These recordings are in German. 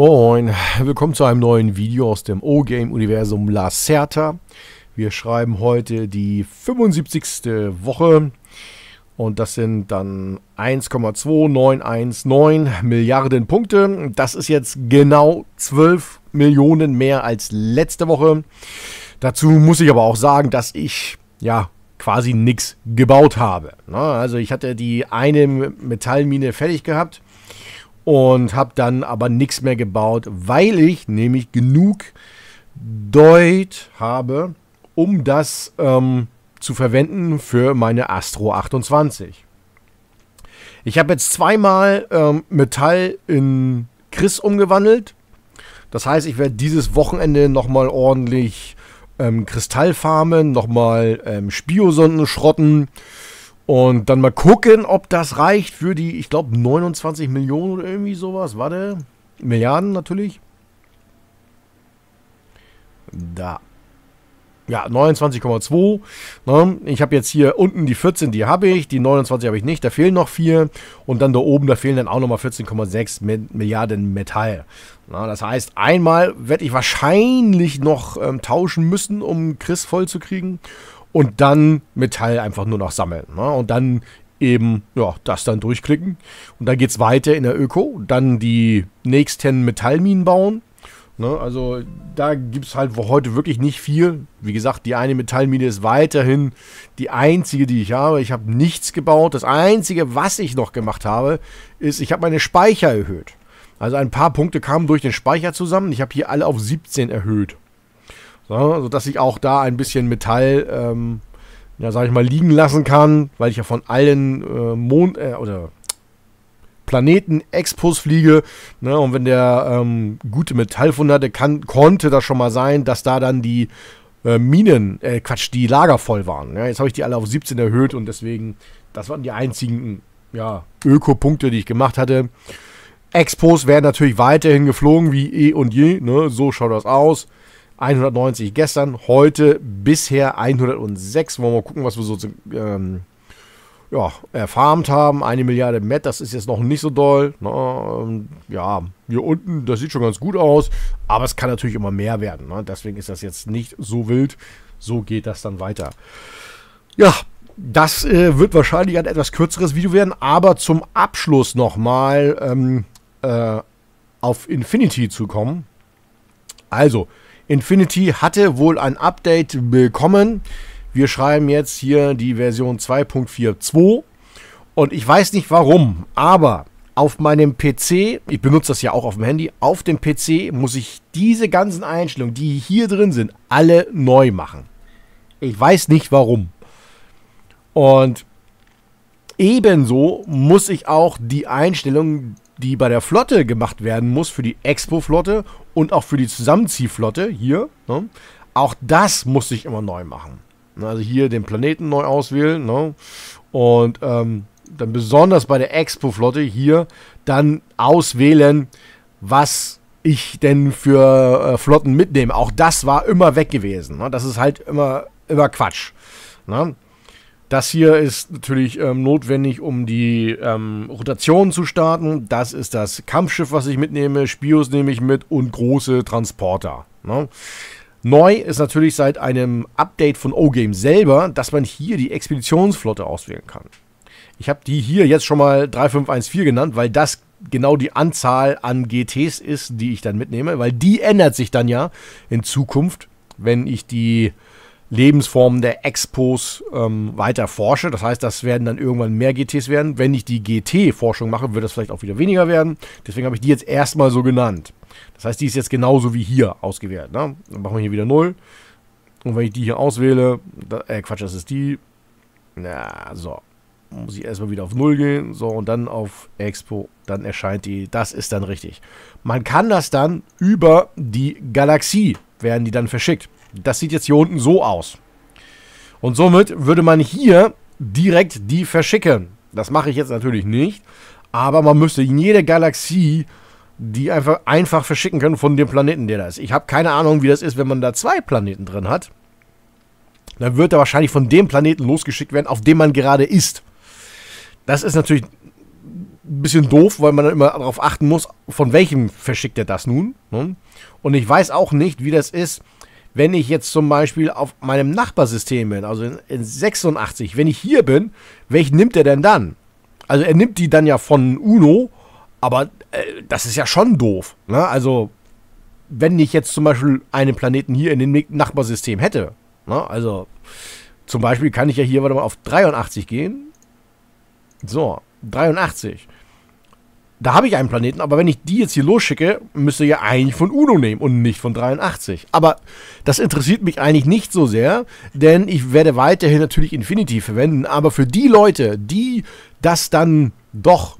Moin, willkommen zu einem neuen Video aus dem O-Game-Universum La Lacerta. Wir schreiben heute die 75. Woche und das sind dann 1,2919 Milliarden Punkte. Das ist jetzt genau 12 Millionen mehr als letzte Woche. Dazu muss ich aber auch sagen, dass ich ja quasi nichts gebaut habe. Ne, also ich hatte die eine Metallmine fertig gehabt und habe dann aber nichts mehr gebaut, weil ich nämlich genug Deut habe, um das ähm, zu verwenden für meine Astro 28. Ich habe jetzt zweimal ähm, Metall in Chris umgewandelt. Das heißt, ich werde dieses Wochenende nochmal ordentlich ähm, farmen, nochmal ähm, Spiosonden schrotten. Und dann mal gucken, ob das reicht für die, ich glaube, 29 Millionen oder irgendwie sowas. Warte. Milliarden natürlich. Da. Ja, 29,2. Ne? Ich habe jetzt hier unten die 14, die habe ich. Die 29 habe ich nicht. Da fehlen noch 4. Und dann da oben, da fehlen dann auch nochmal 14,6 Milliarden Metall. Na, das heißt, einmal werde ich wahrscheinlich noch ähm, tauschen müssen, um Chris vollzukriegen. zu und dann Metall einfach nur noch sammeln. Ne? Und dann eben, ja, das dann durchklicken. Und dann es weiter in der Öko. Dann die nächsten Metallminen bauen. Ne? Also da gibt es halt heute wirklich nicht viel. Wie gesagt, die eine Metallmine ist weiterhin die einzige, die ich habe. Ich habe nichts gebaut. Das einzige, was ich noch gemacht habe, ist, ich habe meine Speicher erhöht. Also ein paar Punkte kamen durch den Speicher zusammen. Ich habe hier alle auf 17 erhöht. So, dass ich auch da ein bisschen Metall, ähm, ja, sag ich mal, liegen lassen kann, weil ich ja von allen äh, Mond- äh, oder Planeten-Expos fliege. Ne? Und wenn der ähm, gute Metallfunder, hatte, kann, konnte das schon mal sein, dass da dann die äh, Minen, äh, Quatsch, die Lager voll waren. Ja? Jetzt habe ich die alle auf 17 erhöht und deswegen, das waren die einzigen ja, Öko-Punkte, die ich gemacht hatte. Expos werden natürlich weiterhin geflogen, wie eh und je. Ne? So schaut das aus. 190 gestern, heute bisher 106. Wollen wir mal gucken, was wir so ähm, ja, erfarmt haben. Eine Milliarde MET, das ist jetzt noch nicht so doll. Na, ähm, ja, hier unten, das sieht schon ganz gut aus. Aber es kann natürlich immer mehr werden. Ne? Deswegen ist das jetzt nicht so wild. So geht das dann weiter. Ja, das äh, wird wahrscheinlich ein etwas kürzeres Video werden. Aber zum Abschluss nochmal ähm, äh, auf Infinity zu kommen. Also, Infinity hatte wohl ein Update bekommen. Wir schreiben jetzt hier die Version 2.42 und ich weiß nicht warum, aber auf meinem PC, ich benutze das ja auch auf dem Handy, auf dem PC muss ich diese ganzen Einstellungen, die hier drin sind, alle neu machen. Ich weiß nicht warum. Und ebenso muss ich auch die Einstellungen, die bei der Flotte gemacht werden muss, für die Expo-Flotte und auch für die Zusammenziehflotte hier. Ne? Auch das musste ich immer neu machen. Ne, also hier den Planeten neu auswählen. Ne? Und ähm, dann besonders bei der Expo-Flotte hier dann auswählen, was ich denn für äh, Flotten mitnehme. Auch das war immer weg gewesen. Ne? Das ist halt immer, immer Quatsch. Ne? Das hier ist natürlich ähm, notwendig, um die ähm, Rotation zu starten. Das ist das Kampfschiff, was ich mitnehme. Spios nehme ich mit und große Transporter. Ne? Neu ist natürlich seit einem Update von O-Game selber, dass man hier die Expeditionsflotte auswählen kann. Ich habe die hier jetzt schon mal 3514 genannt, weil das genau die Anzahl an GTs ist, die ich dann mitnehme, weil die ändert sich dann ja in Zukunft, wenn ich die Lebensformen der Expos ähm, weiter forsche. Das heißt, das werden dann irgendwann mehr GTs werden. Wenn ich die GT-Forschung mache, wird das vielleicht auch wieder weniger werden. Deswegen habe ich die jetzt erstmal so genannt. Das heißt, die ist jetzt genauso wie hier ausgewählt. Ne? Dann machen wir hier wieder 0. Und wenn ich die hier auswähle, da, äh, Quatsch, das ist die. Na, so. Muss ich erstmal wieder auf 0 gehen. So, und dann auf Expo. Dann erscheint die. Das ist dann richtig. Man kann das dann über die Galaxie, werden die dann verschickt. Das sieht jetzt hier unten so aus. Und somit würde man hier direkt die verschicken. Das mache ich jetzt natürlich nicht. Aber man müsste in jede Galaxie die einfach, einfach verschicken können von dem Planeten, der da ist. Ich habe keine Ahnung, wie das ist, wenn man da zwei Planeten drin hat. Dann wird er wahrscheinlich von dem Planeten losgeschickt werden, auf dem man gerade ist. Das ist natürlich ein bisschen doof, weil man dann immer darauf achten muss, von welchem verschickt er das nun. Ne? Und ich weiß auch nicht, wie das ist, wenn ich jetzt zum Beispiel auf meinem Nachbarsystem bin, also in, in 86, wenn ich hier bin, welchen nimmt er denn dann? Also er nimmt die dann ja von Uno, aber äh, das ist ja schon doof. Ne? Also wenn ich jetzt zum Beispiel einen Planeten hier in dem Nachbarsystem hätte, ne? also zum Beispiel kann ich ja hier, warte mal, auf 83 gehen. So, 83 da habe ich einen Planeten, aber wenn ich die jetzt hier losschicke, müsste ich ja eigentlich von Uno nehmen und nicht von 83. Aber das interessiert mich eigentlich nicht so sehr, denn ich werde weiterhin natürlich Infinity verwenden, aber für die Leute, die das dann doch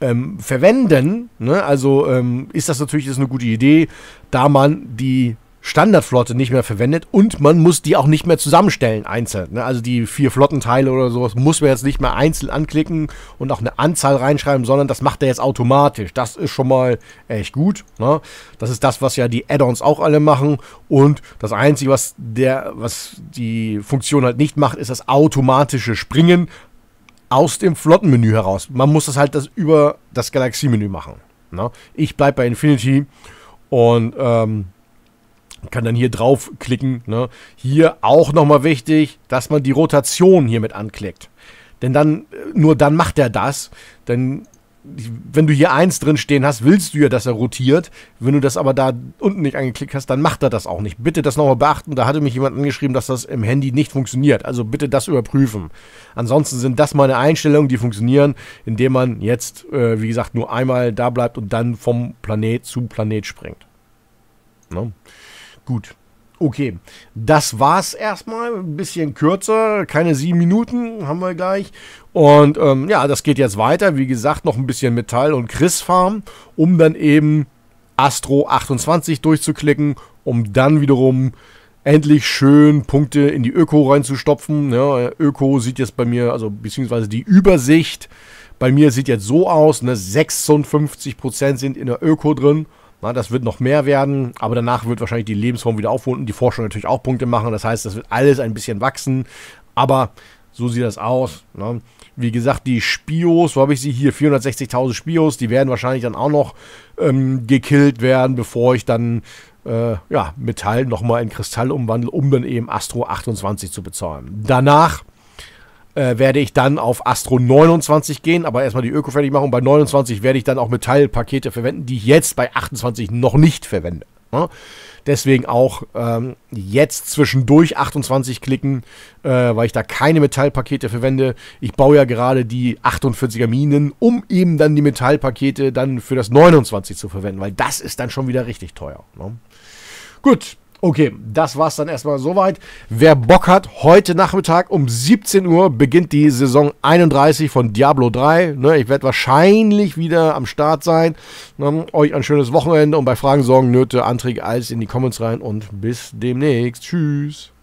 ähm, verwenden, ne, also ähm, ist das natürlich jetzt eine gute Idee, da man die Standardflotte nicht mehr verwendet und man muss die auch nicht mehr zusammenstellen, einzeln. Ne? Also die vier Flottenteile oder sowas muss man jetzt nicht mehr einzeln anklicken und auch eine Anzahl reinschreiben, sondern das macht er jetzt automatisch. Das ist schon mal echt gut. Ne? Das ist das, was ja die Add-ons auch alle machen. Und das Einzige, was, der, was die Funktion halt nicht macht, ist das automatische Springen aus dem Flottenmenü heraus. Man muss das halt das über das Galaxie-Menü machen. Ne? Ich bleibe bei Infinity und ähm, kann dann hier draufklicken. Ne? Hier auch nochmal wichtig, dass man die Rotation hiermit anklickt. Denn dann, äh, nur dann macht er das. Denn wenn du hier eins drin stehen hast, willst du ja, dass er rotiert. Wenn du das aber da unten nicht angeklickt hast, dann macht er das auch nicht. Bitte das nochmal beachten. Da hatte mich jemand angeschrieben, dass das im Handy nicht funktioniert. Also bitte das überprüfen. Ansonsten sind das meine Einstellungen, die funktionieren, indem man jetzt, äh, wie gesagt, nur einmal da bleibt und dann vom Planet zu Planet springt. Ne? Gut. Okay, das war's erstmal. Ein bisschen kürzer, keine sieben Minuten haben wir gleich. Und ähm, ja, das geht jetzt weiter. Wie gesagt, noch ein bisschen Metall und Chris Farm, um dann eben Astro 28 durchzuklicken, um dann wiederum endlich schön Punkte in die Öko reinzustopfen. Ja, Öko sieht jetzt bei mir, also beziehungsweise die Übersicht bei mir sieht jetzt so aus: ne, 56% sind in der Öko drin. Na, das wird noch mehr werden, aber danach wird wahrscheinlich die Lebensform wieder aufholen die Forschung natürlich auch Punkte machen. Das heißt, das wird alles ein bisschen wachsen, aber so sieht das aus. Ne? Wie gesagt, die Spios, wo habe ich sie hier, 460.000 Spios, die werden wahrscheinlich dann auch noch ähm, gekillt werden, bevor ich dann äh, ja, Metall nochmal in Kristall umwandle, um dann eben Astro 28 zu bezahlen. Danach äh, werde ich dann auf Astro 29 gehen, aber erstmal die Öko fertig machen. bei 29 werde ich dann auch Metallpakete verwenden, die ich jetzt bei 28 noch nicht verwende. Ne? Deswegen auch ähm, jetzt zwischendurch 28 klicken, äh, weil ich da keine Metallpakete verwende. Ich baue ja gerade die 48er Minen, um eben dann die Metallpakete dann für das 29 zu verwenden, weil das ist dann schon wieder richtig teuer. Ne? Gut, Okay, das war's dann erstmal soweit. Wer Bock hat, heute Nachmittag um 17 Uhr beginnt die Saison 31 von Diablo 3. Ne, ich werde wahrscheinlich wieder am Start sein. Ne, euch ein schönes Wochenende und bei Fragen, Sorgen, Nöte, Anträge, alles in die Comments rein und bis demnächst. Tschüss.